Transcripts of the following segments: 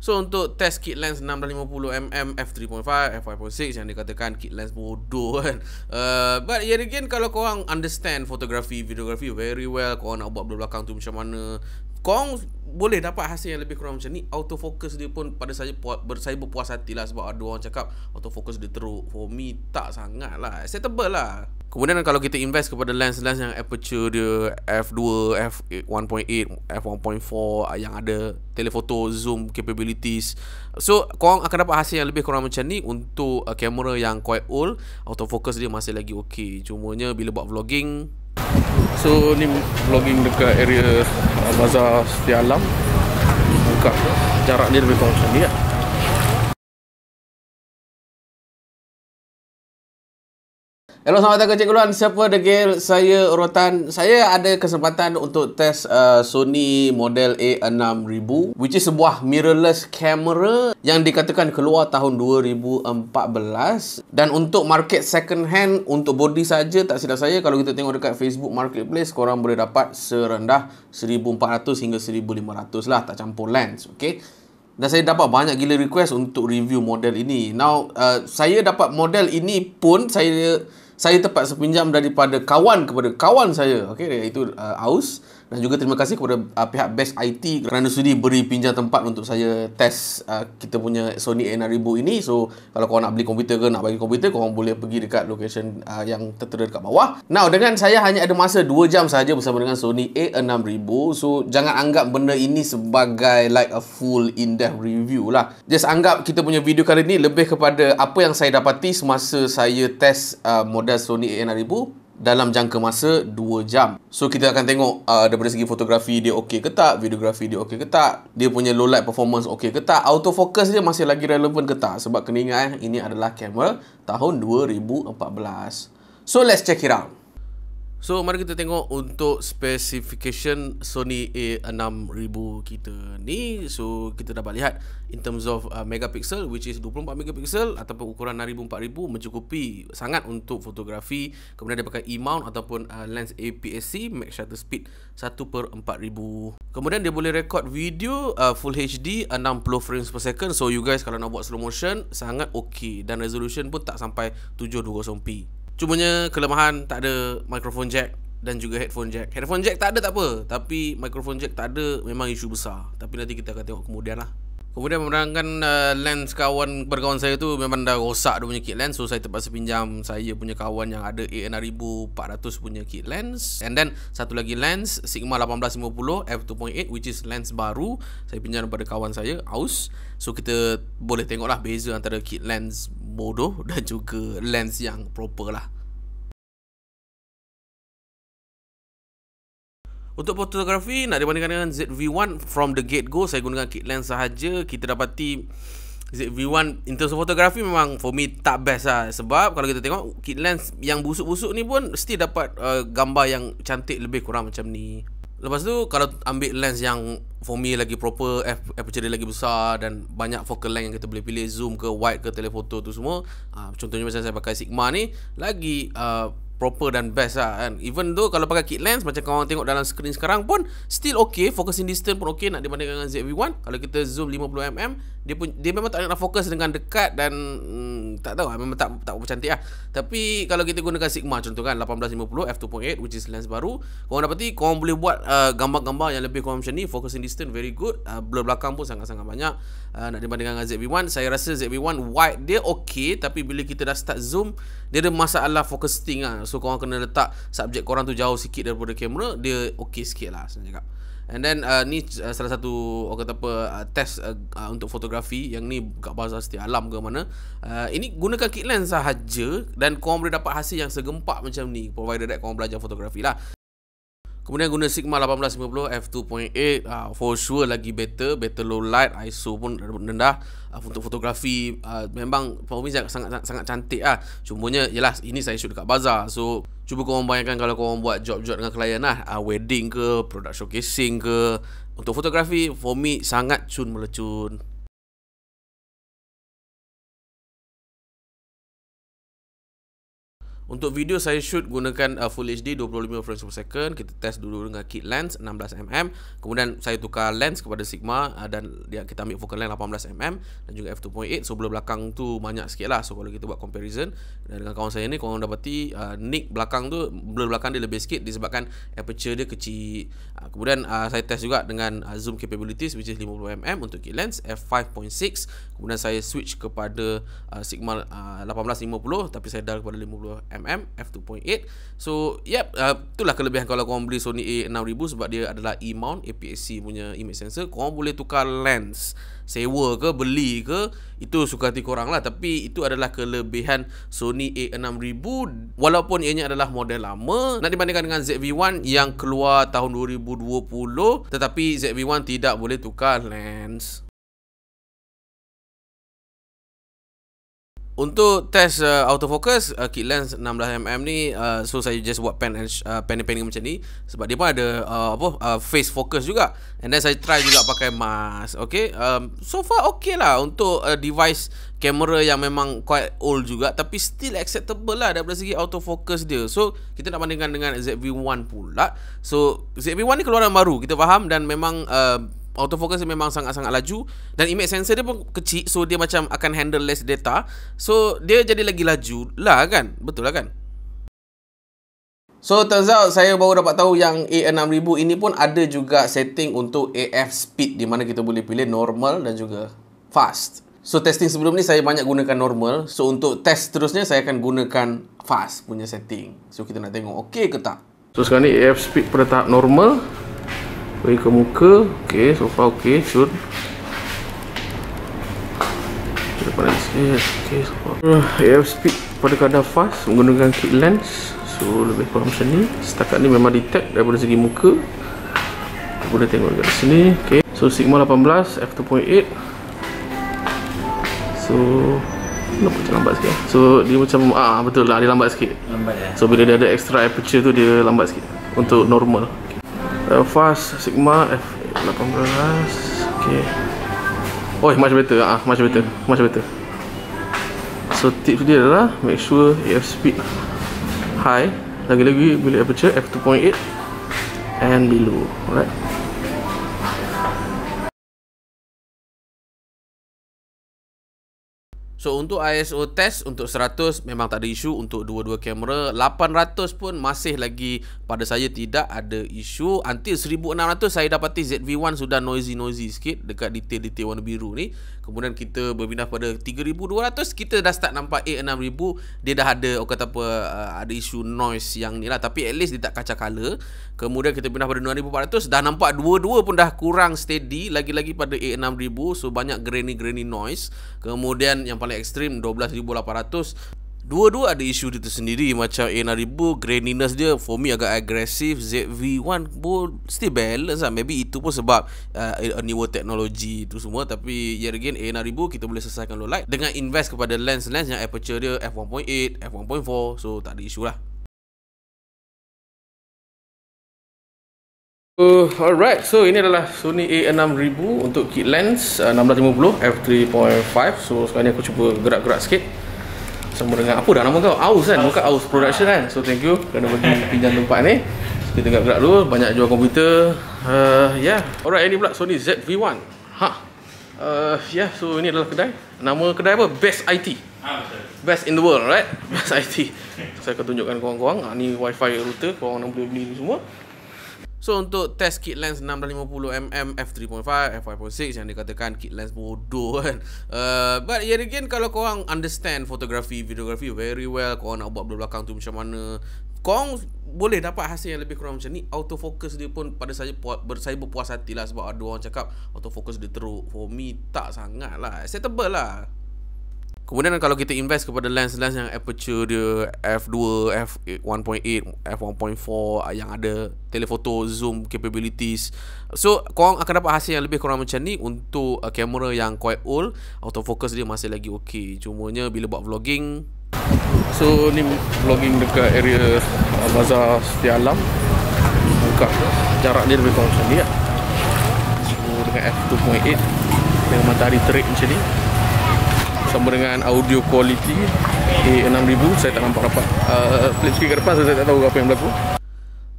So untuk test kit lens 650mm f3.5, f5.6 yang dikatakan kit lens bodoh kan uh, But yet again kalau korang understand fotografi, videografi very well Korang nak buat belakang tu macam mana kau boleh dapat hasil yang lebih kurang macam ni Autofocus dia pun pada saya ber, Saya berpuas hati lah Sebab ada orang cakap Autofocus dia teruk For me tak sangat lah Acceptable lah Kemudian kalau kita invest kepada lens-lens yang aperture dia F2, F1.8, F1.4 Yang ada telephoto zoom capabilities So korang akan dapat hasil yang lebih kurang macam ni Untuk uh, kamera uh, yang quite old Autofocus dia masih lagi okay Cumanya bila buat vlogging So ni vlogging dekat area uh, Bazar Setia Alam Buka jarak ni lebih kurang macam ni lah ya. Hello, selamat datang ke Cik Kuluan. Siapa degil saya urutan? Saya ada kesempatan untuk test uh, Sony model A6000 which is sebuah mirrorless camera yang dikatakan keluar tahun 2014 dan untuk market second hand untuk body saja tak silap saya kalau kita tengok dekat Facebook Marketplace korang boleh dapat serendah 1400 hingga 1500 lah tak campur lens. Okay? Dan saya dapat banyak gila request untuk review model ini. Now, uh, saya dapat model ini pun saya saya terpaksa pinjam daripada kawan kepada kawan saya okey iaitu uh, Aus dan juga terima kasih kepada uh, pihak Best IT kerana sudi beri pinjam tempat untuk saya test uh, kita punya Sony A9000 ini so kalau korang nak beli komputer ke nak bagi komputer korang boleh pergi dekat location uh, yang tertera dekat bawah now dengan saya hanya ada masa 2 jam saja bersama dengan Sony A6000 so jangan anggap benda ini sebagai like a full in-depth review lah just anggap kita punya video kali ini lebih kepada apa yang saya dapati semasa saya test uh, model Sony A9000 dalam jangka masa 2 jam. So kita akan tengok uh, daripada segi fotografi dia okey ke tak, videografi dia okey ke tak, dia punya low light performance okey ke tak, autofocus dia masih lagi relevan ke tak sebab kena ingat eh, ini adalah kamera tahun 2014. So let's check it out. So mari kita tengok untuk specification Sony A6000 kita ni So kita dapat lihat in terms of uh, megapixel which is 24 megapixel Ataupun ukuran 6000-4000 mencukupi sangat untuk fotografi Kemudian dia pakai E-mount ataupun uh, lens APS-C Max shutter speed 1 per 4000 Kemudian dia boleh record video uh, full HD 60 frames per second So you guys kalau nak buat slow motion sangat okey Dan resolution pun tak sampai 720p Cumanya kelemahan tak ada microphone jack dan juga headphone jack. Headphone jack tak ada tak apa, tapi microphone jack tak ada memang isu besar. Tapi nanti kita akan tengok kemudian lah. Kemudian menerangkan uh, lens kawan berkawan saya tu memang dah rosak dia punya kit lens so saya terpaksa pinjam saya punya kawan yang ada AN 1400 punya kit lens and then satu lagi lens Sigma 1850 f2.8 which is lens baru saya pinjam daripada kawan saya Aus so kita boleh tengoklah beza antara kit lens bodoh dan juga lens yang proper lah Untuk fotografi nak dibandingkan dengan ZV-1 from the gate go saya gunakan kit lens sahaja kita dapati ZV-1 in terms of fotografi memang for me tak best lah sebab kalau kita tengok kit lens yang busuk-busuk ni pun still dapat uh, gambar yang cantik lebih kurang macam ni Lepas tu kalau ambil lens yang for me lagi proper F aperture dia lagi besar dan banyak focal length yang kita boleh pilih zoom ke wide ke telephoto tu semua uh, contohnya macam saya pakai Sigma ni lagi uh, proper dan best lah kan even though kalau pakai kit lens macam korang tengok dalam screen sekarang pun still okay focusing distance pun okay nak dibandingkan dengan ZV-1 kalau kita zoom 50mm dia pun dia memang tak nak fokus dengan dekat dan hmm, tak tahu lah, memang tak tak apa cantik lah tapi kalau kita gunakan Sigma contoh kan 1850 f2.8 which is lens baru korang dapati korang boleh buat uh, gambar-gambar yang lebih korang macam ni focusing distance very good uh, blur belakang pun sangat-sangat banyak uh, nak dibandingkan dengan ZV-1 saya rasa ZV-1 wide dia okey tapi bila kita dah start zoom dia ada masalah focusing lah so korang kena letak subjek korang tu jauh sikit daripada kamera dia okey sikit lah And then uh, ni uh, salah satu orang kata apa uh, test uh, uh, untuk fotografi yang ni kat bazar setiap alam ke mana. Uh, ini gunakan kit lens sahaja dan kau boleh dapat hasil yang segempak macam ni. Provider that kau belajar fotografi lah. Kemudian guna Sigma 1850 f2.8 uh, For sure lagi better Better low light ISO pun rendah uh, Untuk fotografi uh, Memang performance sangat, sangat, sangat cantik lah Cumanya Yelah ini saya shoot dekat bazar So Cuba korang bayangkan Kalau korang buat job-job dengan klien lah uh, Wedding ke Product showcasing ke Untuk fotografi For me sangat cun melecun Untuk video saya shoot gunakan uh, full HD 25 frames per second. Kita test dulu dengan kit lens 16 mm. Kemudian saya tukar lens kepada Sigma uh, dan dia kita ambil focal length 18 mm dan juga f2.8. So sebelah belakang tu banyak lah So kalau kita buat comparison dan dengan kawan saya ni kau orang dapati uh, nick belakang tu blur belakang dia lebih sikit disebabkan aperture dia kecil. Uh, kemudian uh, saya test juga dengan uh, zoom capabilities which is 50 mm untuk kit lens f5.6. Kemudian saya switch kepada uh, Sigma uh, 18 tapi saya dial kepada 50 mm mm f2.8 so yep uh, itulah kelebihan kalau kau beli Sony A6000 sebab dia adalah e-mount APS-C punya image sensor Kau boleh tukar lens sewa ke beli ke itu suka hati korang lah tapi itu adalah kelebihan Sony A6000 walaupun ianya adalah model lama nak dibandingkan dengan ZV-1 yang keluar tahun 2020 tetapi ZV-1 tidak boleh tukar lens Untuk test uh, autofocus uh, kit lens 16mm ni uh, so saya just buat pen and uh, pen pening macam ni sebab dia pun ada uh, apa uh, face focus juga and then saya try juga pakai mask okay, um, so far okay lah untuk uh, device kamera yang memang quite old juga tapi still acceptable lah daripada segi autofocus dia so kita nak bandingkan dengan ZV-1 pula so ZV-1 ni keluaran baru kita faham dan memang uh, autofocus memang sangat-sangat laju dan image sensor dia pun kecil so dia macam akan handle less data so dia jadi lagi laju lah kan betul lah kan So turns out saya baru dapat tahu yang A6000 ini pun ada juga setting untuk AF speed di mana kita boleh pilih normal dan juga fast. So testing sebelum ni saya banyak gunakan normal. So untuk test terusnya saya akan gunakan fast punya setting. So kita nak tengok okey ke tak. So sekarang ni AF speed pada tahap normal Pergi ke muka Okay so far okay Shoot Depan lagi Okay so far AF speed pada kadar fast Menggunakan kit lens So lebih kurang macam ni Setakat ni memang detect Daripada segi muka Boleh tengok kat sini Okay So Sigma 18 F2.8 So Kenapa macam lambat sikit So dia macam ah Betul lah dia lambat sikit Lambat eh So bila dia ada extra aperture tu Dia lambat sikit Untuk normal uh, Fast Sigma F18 Okay Oh, much better ah, uh, Much better Much better So, tips dia adalah Make sure AF speed High Lagi-lagi bila aperture F2.8 And below Alright So untuk ISO test untuk 100 memang tak ada isu untuk dua-dua kamera 800 pun masih lagi pada saya tidak ada isu Until 1600 saya dapati ZV-1 sudah noisy-noisy sikit dekat detail-detail warna biru ni Kemudian kita berpindah pada 3200 kita dah start nampak eh, A6000 Dia dah ada orang kata apa uh, ada isu noise yang ni lah tapi at least dia tak kacau color Kemudian kita pindah pada 2400 dah nampak dua-dua pun dah kurang steady lagi-lagi pada eh, A6000 So banyak grainy grainy noise Kemudian yang paling paling ekstrim 12,800 Dua-dua ada isu dia tersendiri Macam A9000 Graininess dia For me agak agresif ZV-1 pun Still balance lah Maybe itu pun sebab uh, A newer technology Itu semua Tapi yet again A9000 kita boleh selesaikan low light Dengan invest kepada lens-lens Yang aperture dia F1.8 F1.4 So tak ada isu lah Uh, alright, so ini adalah Sony A6000 untuk kit lens uh, 1650 f3.5 So sekarang ni aku cuba gerak-gerak sikit Sama dengan, apa dah nama kau? Aus kan? Bukan Aus Production kan? So thank you kerana bagi pinjam tempat ni so, Kita tengok gerak dulu, banyak jual komputer uh, Yeah, alright ini pula Sony ZV-1 Ha uh, Yeah, so ini adalah kedai Nama kedai apa? Best IT ah, Best in the world, right? Best IT Saya akan tunjukkan korang-korang uh, ah, Ni wifi router, korang nak boleh beli semua So untuk test kit lens 650mm f3.5, f5.6 yang dikatakan kit lens bodoh kan uh, But yet again kalau korang understand fotografi, videografi very well Korang nak buat belakang tu macam mana Korang boleh dapat hasil yang lebih kurang macam ni Autofocus dia pun pada saya, ber, saya berpuas hati lah Sebab ada orang cakap autofocus dia teruk For me tak sangat lah, acceptable lah Kemudian kalau kita invest kepada lens-lens yang aperture dia f2, f1.8, f1.4 yang ada telephoto zoom capabilities. So, korang akan dapat hasil yang lebih kurang macam ni untuk uh, kamera uh, yang quite old. Autofocus dia masih lagi okey. Cumanya bila buat vlogging. So, ni vlogging dekat area uh, Bazar Setia Alam. Buka jarak dia lebih kurang macam ni Ya. So, dengan f2.8 dengan matahari terik macam ni sama dengan audio quality A6000 saya tak nampak apa. uh, plate screen ke depan saya tak tahu apa yang berlaku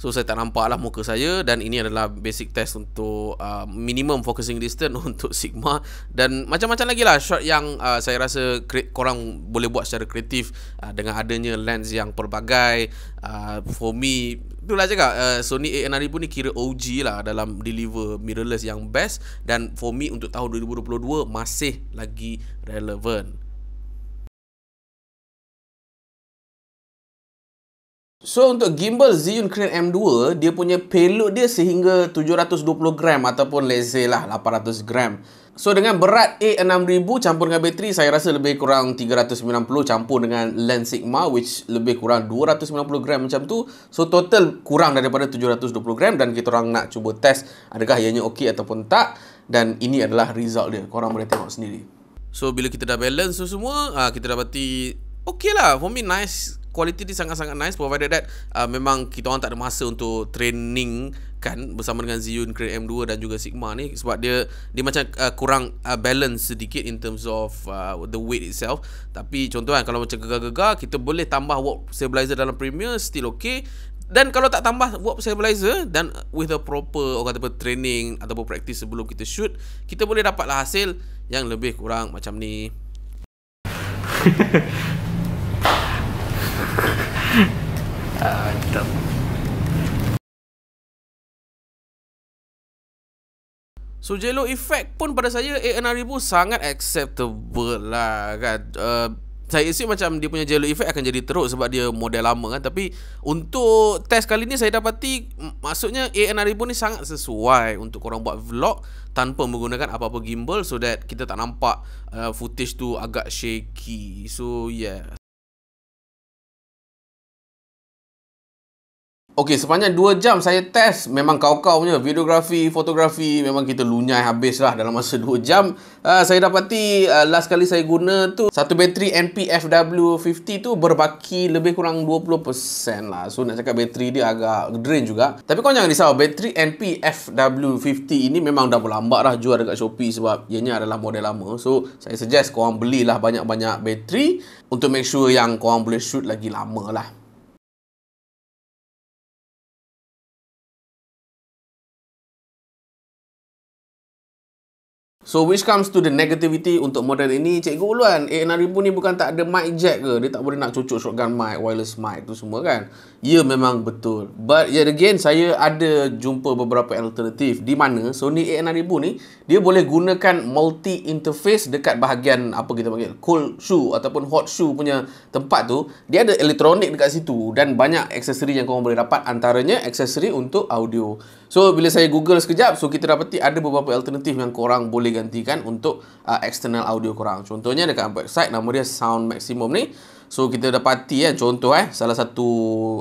So saya tak nampak lah muka saya Dan ini adalah basic test untuk uh, Minimum focusing distance untuk Sigma Dan macam-macam lagi lah Shot yang uh, saya rasa korang boleh buat secara kreatif uh, Dengan adanya lens yang pelbagai uh, For me Itulah cakap uh, Sony A6000 ni kira OG lah Dalam deliver mirrorless yang best Dan for me untuk tahun 2022 Masih lagi relevant So untuk gimbal Zhiyun Crane M2 dia punya payload dia sehingga 720 gram ataupun let's say lah 800 gram. So dengan berat A6000 campur dengan bateri saya rasa lebih kurang 390 campur dengan lens Sigma which lebih kurang 290 gram macam tu. So total kurang daripada 720 gram dan kita orang nak cuba test adakah ianya okey ataupun tak dan ini adalah result dia. Korang boleh tengok sendiri. So bila kita dah balance tu semua, ah, kita dapati okay lah. For me nice quality dia sangat-sangat nice provided that uh, memang kita orang tak ada masa untuk training kan bersama dengan Zhiyun Kren M2 dan juga Sigma ni sebab dia dia macam uh, kurang uh, balance sedikit in terms of uh, the weight itself tapi contoh kan kalau macam gegar-gegar kita boleh tambah warp stabilizer dalam premier still okay dan kalau tak tambah warp stabilizer dan with the proper orang kata apa training ataupun practice sebelum kita shoot kita boleh dapatlah hasil yang lebih kurang macam ni Atap. So jello effect pun pada saya ANR eh, ribu sangat acceptable lah kan. Uh, saya isi macam dia punya jello effect akan jadi teruk sebab dia model lama kan tapi untuk test kali ni saya dapati maksudnya ANR eh, ribu ni sangat sesuai untuk korang buat vlog tanpa menggunakan apa-apa gimbal so that kita tak nampak uh, footage tu agak shaky. So yeah. Okey, sepanjang 2 jam saya test memang kau-kau punya videografi, fotografi memang kita lunyai lah dalam masa 2 jam. Uh, saya dapati uh, last kali saya guna tu satu bateri NPFW50 tu berbaki lebih kurang 20% lah. So nak cakap bateri dia agak drain juga. Tapi kau jangan risau, bateri NPFW50 ini memang dah berlambak lah, jual dekat Shopee sebab ianya adalah model lama. So saya suggest kau orang belilah banyak-banyak bateri untuk make sure yang kau orang boleh shoot lagi lama lah. So which comes to the negativity untuk model ini Cikgu Uluan, eh, A6000 ni bukan tak ada mic jack ke? Dia tak boleh nak cucuk shotgun mic, wireless mic tu semua kan? Ya yeah, memang betul But yet again, saya ada jumpa beberapa alternatif Di mana Sony A6000 ni Dia boleh gunakan multi interface dekat bahagian apa kita panggil Cold shoe ataupun hot shoe punya tempat tu Dia ada elektronik dekat situ Dan banyak aksesori yang korang boleh dapat Antaranya aksesori untuk audio So bila saya google sekejap So kita dapati ada beberapa alternatif yang korang boleh boleh gantikan untuk uh, external audio korang. Contohnya dekat website nama dia Sound Maximum ni. So kita dapati ya contoh eh salah satu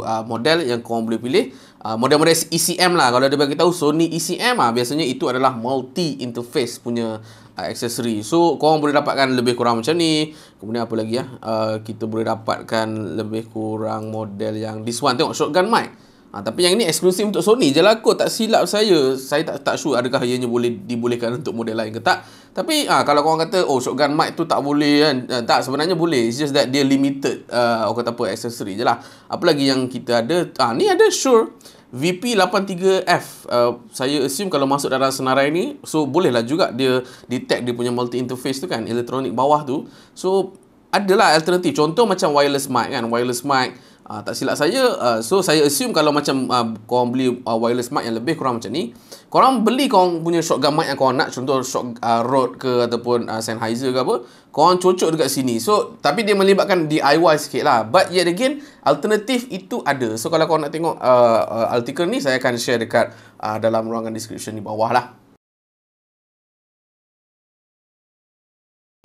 uh, model yang korang boleh pilih uh, model-model ECM lah kalau dia bagi tahu Sony ECM ah biasanya itu adalah multi interface punya uh, aksesori. So korang boleh dapatkan lebih kurang macam ni. Kemudian apa lagi ya? Uh, kita boleh dapatkan lebih kurang model yang this one tengok shotgun mic. Ha, tapi yang ini eksklusif untuk Sony je lah kot. Tak silap saya. Saya tak tak sure adakah ianya boleh dibolehkan untuk model lain ke tak. Tapi ha, kalau korang kata, oh shotgun mic tu tak boleh kan. Ha, tak, sebenarnya boleh. It's just that dia limited, uh, orang kata apa, accessory je lah. Apa lagi yang kita ada? Ha, ni ada sure. VP83F uh, Saya assume kalau masuk dalam senarai ni So bolehlah juga dia detect dia punya multi interface tu kan Elektronik bawah tu So adalah alternatif Contoh macam wireless mic kan Wireless mic uh, tak silap saya uh, so saya assume kalau macam uh, korang beli uh, wireless mic yang lebih kurang macam ni korang beli korang punya shotgun mic yang korang nak contoh shot uh, Rode ke ataupun uh, Sennheiser ke apa korang cocok dekat sini so tapi dia melibatkan DIY sikit lah but yet again alternatif itu ada so kalau korang nak tengok uh, uh, artikel ni saya akan share dekat uh, dalam ruangan description di bawah lah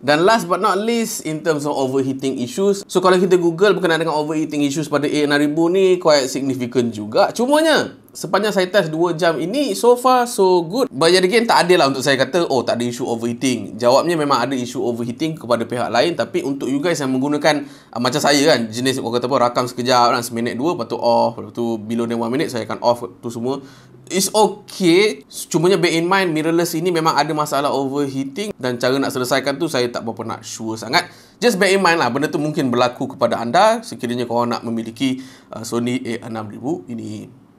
Dan last but not least in terms of overheating issues. So kalau kita Google berkenaan dengan overheating issues pada A6000 ni quite significant juga. Cumanya, sepanjang saya test 2 jam ini so far so good but yet again tak adil lah untuk saya kata oh tak ada isu overheating Jawabnya memang ada isu overheating kepada pihak lain tapi untuk you guys yang menggunakan uh, macam saya kan jenis orang kata apa rakam sekejap kan seminit dua lepas tu off lepas tu below dia 1 minit saya akan off tu semua It's okay Cumanya bear in mind Mirrorless ini memang ada masalah overheating Dan cara nak selesaikan tu Saya tak berapa nak sure sangat Just bear in mind lah Benda tu mungkin berlaku kepada anda Sekiranya korang nak memiliki uh, Sony A6000 Ini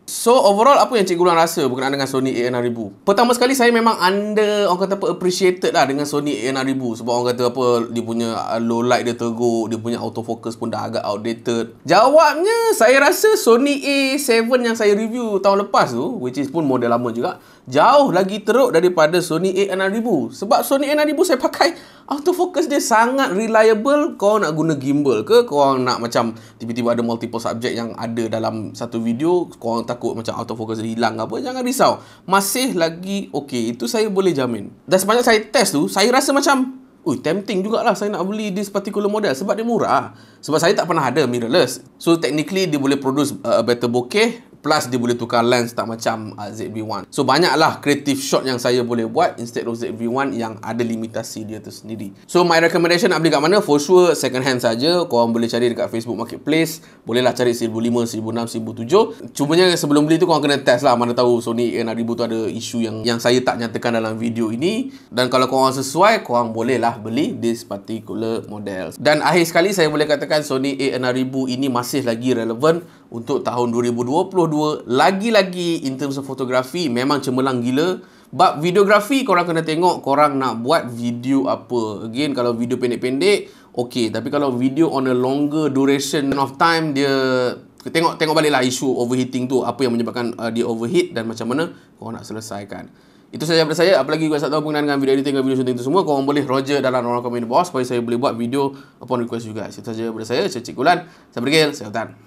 So overall apa yang cikgu Lang rasa berkenaan dengan Sony A9000? Pertama sekali saya memang under orang kata apa appreciated lah dengan Sony A9000 sebab orang kata apa dia punya uh, low light dia teruk, dia punya autofocus pun dah agak outdated. Jawabnya saya rasa Sony A7 yang saya review tahun lepas tu which is pun model lama juga jauh lagi teruk daripada Sony A9000 sebab Sony A9000 saya pakai autofocus dia sangat reliable kau nak guna gimbal ke kau nak macam tiba-tiba ada multiple subject yang ada dalam satu video kau tak takut macam out of focus hilang apa jangan risau masih lagi okey itu saya boleh jamin dan sebanyak saya test tu saya rasa macam Ui, tempting jugalah saya nak beli this particular model sebab dia murah. Sebab saya tak pernah ada mirrorless. So, technically dia boleh produce uh, better bokeh Plus dia boleh tukar lens tak macam uh, ZV-1 So banyaklah creative shot yang saya boleh buat Instead of ZV-1 yang ada limitasi dia tu sendiri So my recommendation nak beli kat mana? For sure second hand saja. Korang boleh cari dekat Facebook Marketplace Bolehlah cari RM1,500, RM1,600, rm Cumanya sebelum beli tu korang kena test lah Mana tahu Sony a 9000 tu ada isu yang yang saya tak nyatakan dalam video ini Dan kalau korang sesuai Korang bolehlah beli this particular model Dan akhir sekali saya boleh katakan Sony a 9000 ini masih lagi relevan untuk tahun 2022 lagi-lagi in terms of fotografi memang cemerlang gila but videografi korang kena tengok korang nak buat video apa again kalau video pendek-pendek okey tapi kalau video on a longer duration of time dia tengok tengok baliklah isu overheating tu apa yang menyebabkan uh, dia overheat dan macam mana korang nak selesaikan itu saja daripada saya apalagi kau tak tahu berkenaan dengan video editing dan video shooting itu semua korang boleh roger dalam ruang komen box supaya saya boleh buat video upon request juga itu saja daripada saya cecik gulan sampai lagi saya hutan